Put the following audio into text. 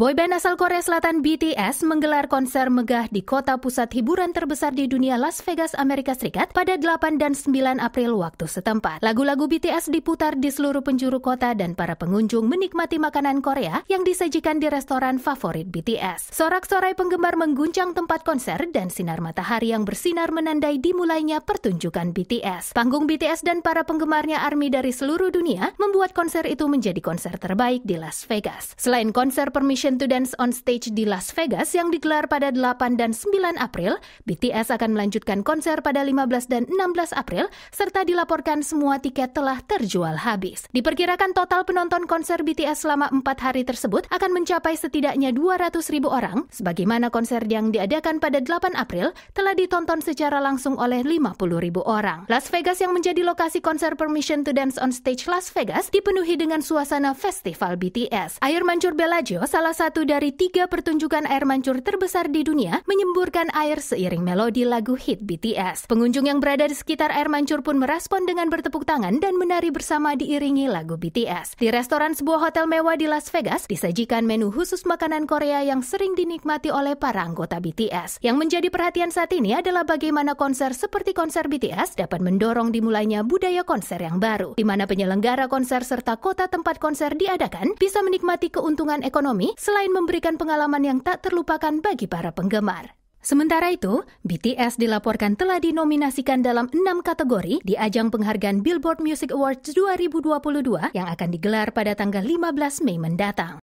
Boyband asal Korea Selatan BTS menggelar konser megah di kota pusat hiburan terbesar di dunia Las Vegas, Amerika Serikat pada 8 dan 9 April waktu setempat. Lagu-lagu BTS diputar di seluruh penjuru kota dan para pengunjung menikmati makanan Korea yang disajikan di restoran favorit BTS. Sorak-sorai penggemar mengguncang tempat konser dan sinar matahari yang bersinar menandai dimulainya pertunjukan BTS. Panggung BTS dan para penggemarnya ARMY dari seluruh dunia membuat konser itu menjadi konser terbaik di Las Vegas. Selain konser Permission Generation to Dance on Stage di Las Vegas yang digelar pada 8 dan 9 April, BTS akan melanjutkan konser pada 15 dan 16 April, serta dilaporkan semua tiket telah terjual habis. Diperkirakan total penonton konser BTS selama 4 hari tersebut akan mencapai setidaknya 200 ribu orang, sebagaimana konser yang diadakan pada 8 April telah ditonton secara langsung oleh 50 ribu orang. Las Vegas yang menjadi lokasi konser Permission to Dance on Stage Las Vegas dipenuhi dengan suasana festival BTS. Air Mancur Bellagio, salah satu dari tiga pertunjukan air mancur terbesar di dunia, menyemburkan air seiring melodi lagu hit BTS. Pengunjung yang berada di sekitar air mancur pun merespon dengan bertepuk tangan dan menari bersama diiringi lagu BTS. Di restoran sebuah hotel mewah di Las Vegas, disajikan menu khusus makanan Korea yang sering dinikmati oleh para anggota BTS. Yang menjadi perhatian saat ini adalah bagaimana konser seperti konser BTS dapat mendorong dimulainya budaya konser yang baru, di mana penyelenggara konser serta kota tempat konser diadakan bisa menikmati keuntungan ekonomi selain memberikan pengalaman yang tak terlupakan bagi para penggemar. Sementara itu, BTS dilaporkan telah dinominasikan dalam enam kategori di ajang penghargaan Billboard Music Awards 2022 yang akan digelar pada tanggal 15 Mei mendatang.